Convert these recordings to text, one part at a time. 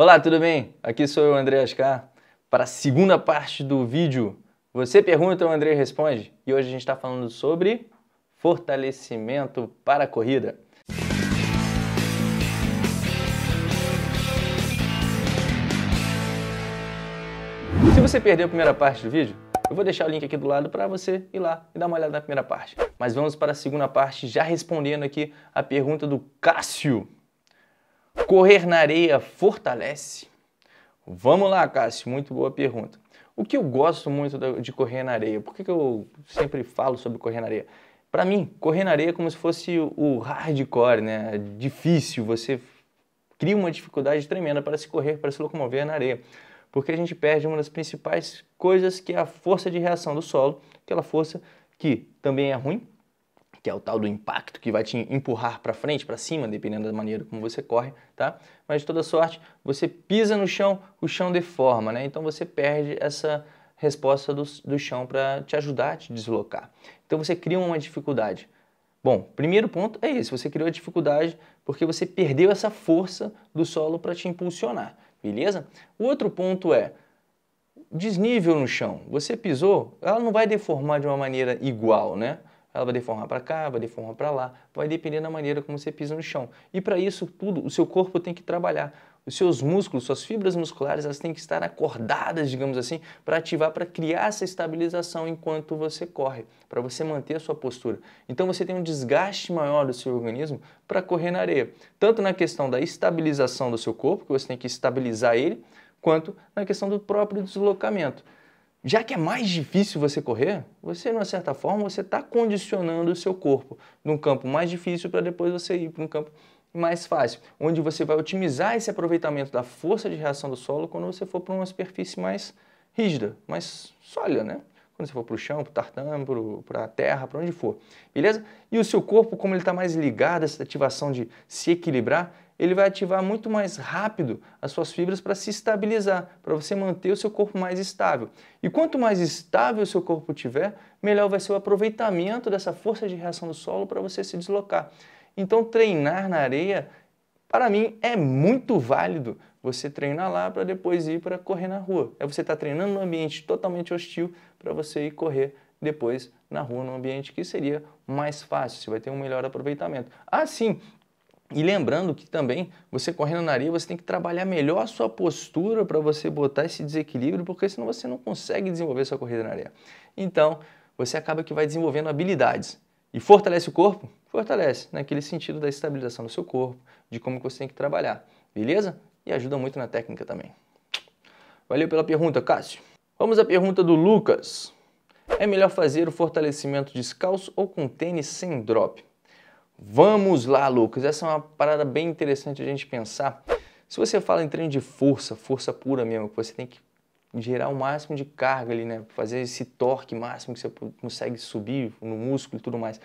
Olá, tudo bem? Aqui sou eu, André Ascar, para a segunda parte do vídeo. Você pergunta, o André responde. E hoje a gente está falando sobre fortalecimento para a corrida. Se você perdeu a primeira parte do vídeo, eu vou deixar o link aqui do lado para você ir lá e dar uma olhada na primeira parte. Mas vamos para a segunda parte, já respondendo aqui a pergunta do Cássio. Correr na areia fortalece? Vamos lá, Cássio, muito boa pergunta. O que eu gosto muito de correr na areia? Por que, que eu sempre falo sobre correr na areia? Para mim, correr na areia é como se fosse o hardcore, né? É difícil, você cria uma dificuldade tremenda para se correr, para se locomover na areia. Porque a gente perde uma das principais coisas que é a força de reação do solo, aquela força que também é ruim, que é o tal do impacto que vai te empurrar para frente, para cima, dependendo da maneira como você corre, tá? Mas de toda sorte, você pisa no chão, o chão deforma, né? Então você perde essa resposta do, do chão para te ajudar a te deslocar. Então você cria uma dificuldade. Bom, primeiro ponto é esse, você criou a dificuldade porque você perdeu essa força do solo para te impulsionar, beleza? O outro ponto é desnível no chão. Você pisou, ela não vai deformar de uma maneira igual, né? Ela vai deformar para cá, vai deformar para lá, vai depender da maneira como você pisa no chão. E para isso tudo, o seu corpo tem que trabalhar. Os seus músculos, suas fibras musculares, elas têm que estar acordadas, digamos assim, para ativar, para criar essa estabilização enquanto você corre, para você manter a sua postura. Então você tem um desgaste maior do seu organismo para correr na areia, tanto na questão da estabilização do seu corpo, que você tem que estabilizar ele, quanto na questão do próprio deslocamento. Já que é mais difícil você correr, você, de uma certa forma, você está condicionando o seu corpo num campo mais difícil para depois você ir para um campo mais fácil, onde você vai otimizar esse aproveitamento da força de reação do solo quando você for para uma superfície mais rígida, mais sólida, né? Quando você for para o chão, para o tartame, para a terra, para onde for, beleza? E o seu corpo, como ele está mais ligado a essa ativação de se equilibrar, ele vai ativar muito mais rápido as suas fibras para se estabilizar, para você manter o seu corpo mais estável. E quanto mais estável o seu corpo tiver, melhor vai ser o aproveitamento dessa força de reação do solo para você se deslocar. Então, treinar na areia, para mim, é muito válido você treinar lá para depois ir para correr na rua. É você estar tá treinando num ambiente totalmente hostil para você ir correr depois na rua, num ambiente que seria mais fácil, você vai ter um melhor aproveitamento. Ah sim. E lembrando que também você correndo na areia, você tem que trabalhar melhor a sua postura para você botar esse desequilíbrio, porque senão você não consegue desenvolver sua corrida na areia. Então, você acaba que vai desenvolvendo habilidades. E fortalece o corpo? Fortalece, naquele né? sentido da estabilização do seu corpo, de como você tem que trabalhar. Beleza? E ajuda muito na técnica também. Valeu pela pergunta, Cássio. Vamos à pergunta do Lucas. É melhor fazer o fortalecimento descalço ou com tênis sem drop? Vamos lá, Lucas. Essa é uma parada bem interessante a gente pensar. Se você fala em treino de força, força pura mesmo, que você tem que gerar o máximo de carga ali, né? Fazer esse torque máximo que você consegue subir no músculo e tudo mais.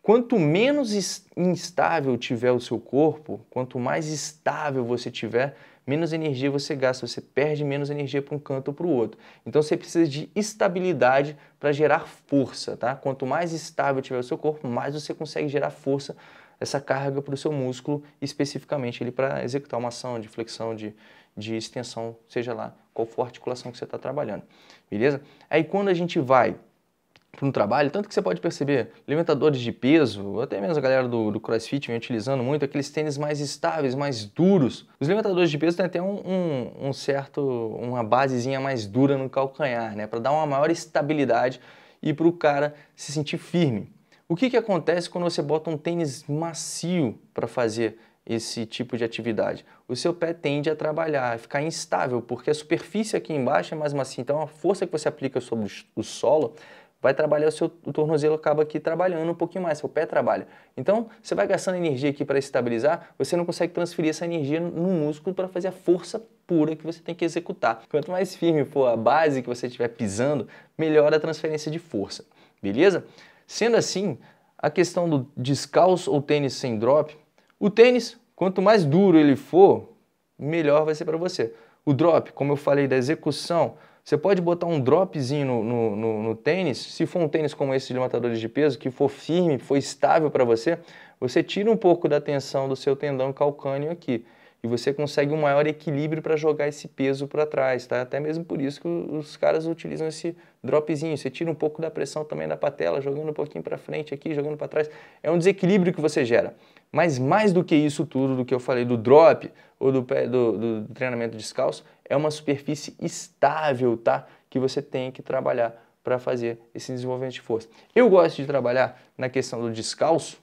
Quanto menos instável tiver o seu corpo, quanto mais estável você tiver, menos energia você gasta, você perde menos energia para um canto ou para o outro. Então você precisa de estabilidade para gerar força, tá? Quanto mais estável tiver o seu corpo, mais você consegue gerar força, essa carga para o seu músculo, especificamente ele para executar uma ação de flexão, de, de extensão, seja lá qual for a articulação que você está trabalhando, beleza? Aí quando a gente vai no trabalho, tanto que você pode perceber levantadores de peso, até mesmo a galera do, do crossfit vem utilizando muito aqueles tênis mais estáveis, mais duros. Os levantadores de peso têm até um, um, um certo, uma basezinha mais dura no calcanhar, né, para dar uma maior estabilidade e para o cara se sentir firme. O que, que acontece quando você bota um tênis macio para fazer esse tipo de atividade? O seu pé tende a trabalhar, a ficar instável, porque a superfície aqui embaixo é mais macia, então a força que você aplica sobre o solo vai trabalhar o seu o tornozelo acaba aqui trabalhando um pouquinho mais, seu pé trabalha. Então, você vai gastando energia aqui para estabilizar, você não consegue transferir essa energia no músculo para fazer a força pura que você tem que executar. Quanto mais firme for a base que você estiver pisando, melhor a transferência de força, beleza? Sendo assim, a questão do descalço ou tênis sem drop, o tênis, quanto mais duro ele for, melhor vai ser para você. O drop, como eu falei da execução, você pode botar um dropzinho no, no, no, no tênis, se for um tênis como esse de matadores de peso, que for firme, for estável para você, você tira um pouco da tensão do seu tendão calcâneo aqui e você consegue um maior equilíbrio para jogar esse peso para trás, tá? Até mesmo por isso que os caras utilizam esse dropzinho, você tira um pouco da pressão também da patela, jogando um pouquinho para frente aqui, jogando para trás. É um desequilíbrio que você gera. Mas mais do que isso tudo, do que eu falei do drop ou do, pé, do, do, treinamento descalço, é uma superfície estável, tá? Que você tem que trabalhar para fazer esse desenvolvimento de força. Eu gosto de trabalhar na questão do descalço,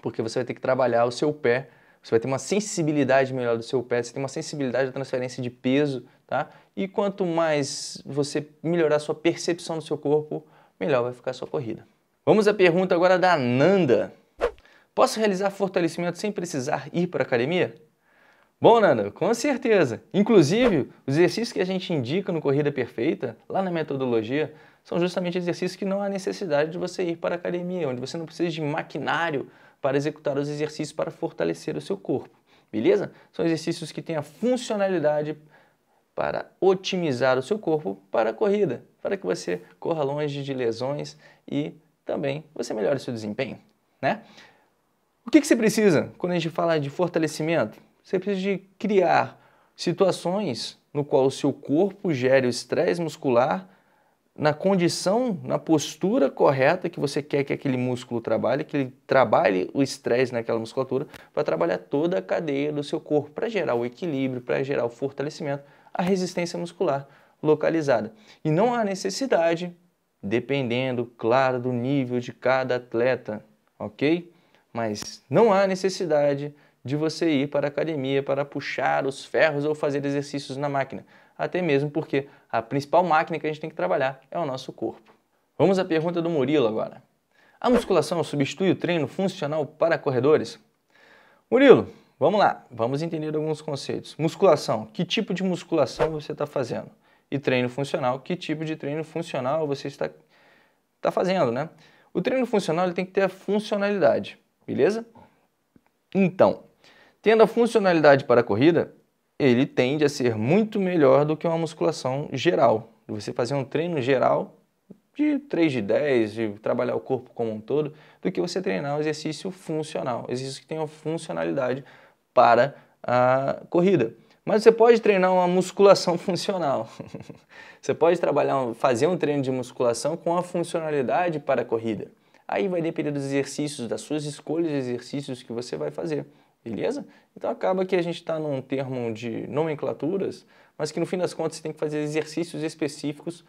porque você vai ter que trabalhar o seu pé você vai ter uma sensibilidade melhor do seu pé, você tem uma sensibilidade da transferência de peso, tá? E quanto mais você melhorar a sua percepção do seu corpo, melhor vai ficar a sua corrida. Vamos à pergunta agora da Nanda. Posso realizar fortalecimento sem precisar ir para a academia? Bom, Nanda, com certeza. Inclusive, os exercícios que a gente indica no Corrida Perfeita, lá na metodologia, são justamente exercícios que não há necessidade de você ir para a academia, onde você não precisa de maquinário para executar os exercícios para fortalecer o seu corpo. Beleza? São exercícios que têm a funcionalidade para otimizar o seu corpo para a corrida, para que você corra longe de lesões e também você melhore seu desempenho, né? O que, que você precisa quando a gente fala de fortalecimento? Você precisa de criar situações no qual o seu corpo gere o estresse muscular na condição, na postura correta que você quer que aquele músculo trabalhe, que ele trabalhe o estresse naquela musculatura, para trabalhar toda a cadeia do seu corpo, para gerar o equilíbrio, para gerar o fortalecimento, a resistência muscular localizada. E não há necessidade, dependendo, claro, do nível de cada atleta, ok? Mas não há necessidade de você ir para a academia para puxar os ferros ou fazer exercícios na máquina. Até mesmo porque a principal máquina que a gente tem que trabalhar é o nosso corpo. Vamos à pergunta do Murilo agora. A musculação substitui o treino funcional para corredores? Murilo, vamos lá, vamos entender alguns conceitos. Musculação, que tipo de musculação você está fazendo? E treino funcional, que tipo de treino funcional você está está fazendo, né? O treino funcional ele tem que ter a funcionalidade, beleza? Então, tendo a funcionalidade para a corrida, ele tende a ser muito melhor do que uma musculação geral. Você fazer um treino geral de 3 de 10, de trabalhar o corpo como um todo, do que você treinar um exercício funcional, exercício que tenha funcionalidade para a corrida. Mas você pode treinar uma musculação funcional. você pode trabalhar, fazer um treino de musculação com a funcionalidade para a corrida. Aí vai depender dos exercícios, das suas escolhas de exercícios que você vai fazer. Beleza? Então acaba que a gente está num termo de nomenclaturas, mas que no fim das contas você tem que fazer exercícios específicos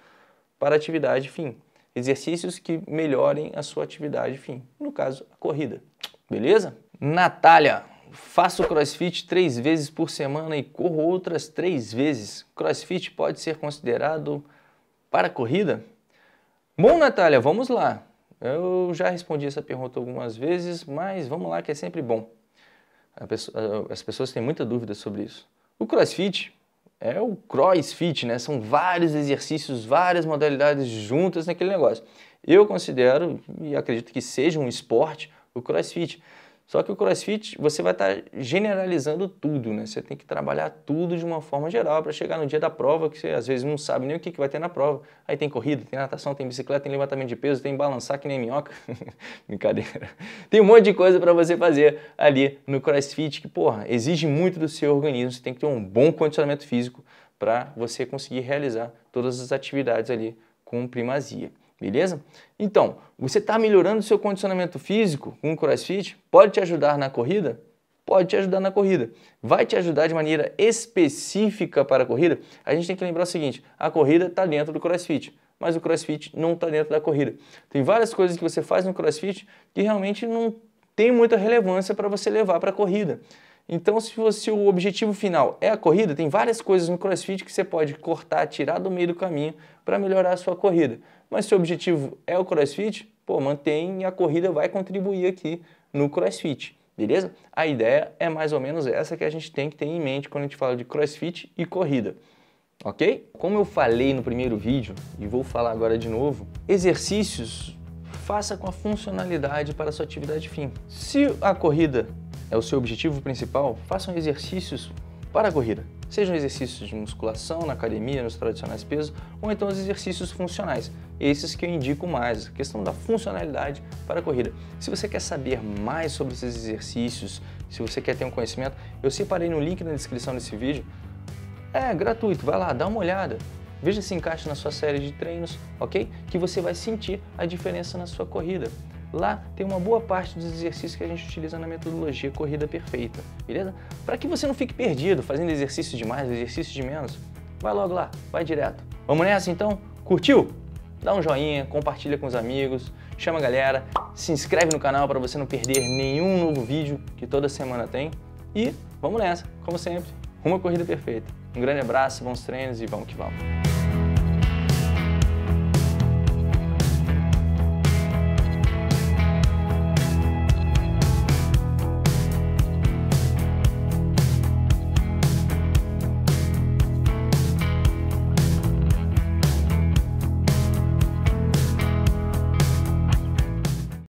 para a atividade fim. Exercícios que melhorem a sua atividade fim. No caso, a corrida. Beleza? Natália, faço crossfit três vezes por semana e corro outras três vezes. Crossfit pode ser considerado para corrida? Bom, Natália, vamos lá. Eu já respondi essa pergunta algumas vezes, mas vamos lá que é sempre bom. Pessoa, as pessoas têm muita dúvida sobre isso. O crossfit é o crossfit, né? São vários exercícios, várias modalidades juntas naquele negócio. Eu considero e acredito que seja um esporte o crossfit. Só que o crossfit, você vai estar tá generalizando tudo, né? Você tem que trabalhar tudo de uma forma geral para chegar no dia da prova, que você às vezes não sabe nem o que, que vai ter na prova. Aí tem corrida, tem natação, tem bicicleta, tem levantamento de peso, tem balançar que nem minhoca. Brincadeira. Tem um monte de coisa para você fazer ali no crossfit que, porra, exige muito do seu organismo. Você tem que ter um bom condicionamento físico para você conseguir realizar todas as atividades ali com primazia beleza? Então, você está melhorando o seu condicionamento físico com o CrossFit? Pode te ajudar na corrida? Pode te ajudar na corrida. Vai te ajudar de maneira específica para a corrida? A gente tem que lembrar o seguinte, a corrida está dentro do CrossFit, mas o CrossFit não está dentro da corrida. Tem várias coisas que você faz no CrossFit que realmente não tem muita relevância para você levar para a corrida. Então, se, você, se o objetivo final é a corrida, tem várias coisas no crossfit que você pode cortar, tirar do meio do caminho para melhorar a sua corrida. Mas se o objetivo é o crossfit, pô, mantém e a corrida vai contribuir aqui no crossfit, beleza? A ideia é mais ou menos essa que a gente tem que ter em mente quando a gente fala de crossfit e corrida ok? Como eu falei no primeiro vídeo e vou falar agora de novo, exercícios faça com a funcionalidade para a sua atividade fim. Se a corrida é o seu objetivo principal, façam exercícios para a corrida. Sejam exercícios de musculação, na academia, nos tradicionais pesos, ou então os exercícios funcionais, esses que eu indico mais, questão da funcionalidade para a corrida. Se você quer saber mais sobre esses exercícios, se você quer ter um conhecimento, eu separei no link na descrição desse vídeo. É gratuito, vai lá, dá uma olhada. Veja se encaixa na sua série de treinos, ok? Que você vai sentir a diferença na sua corrida. Lá tem uma boa parte dos exercícios que a gente utiliza na metodologia Corrida Perfeita, beleza? Para que você não fique perdido fazendo exercício de mais, exercício de menos, vai logo lá, vai direto. Vamos nessa então? Curtiu? Dá um joinha, compartilha com os amigos, chama a galera, se inscreve no canal para você não perder nenhum novo vídeo que toda semana tem. E vamos nessa, como sempre, uma corrida perfeita. Um grande abraço, bons treinos e vamos que vamos.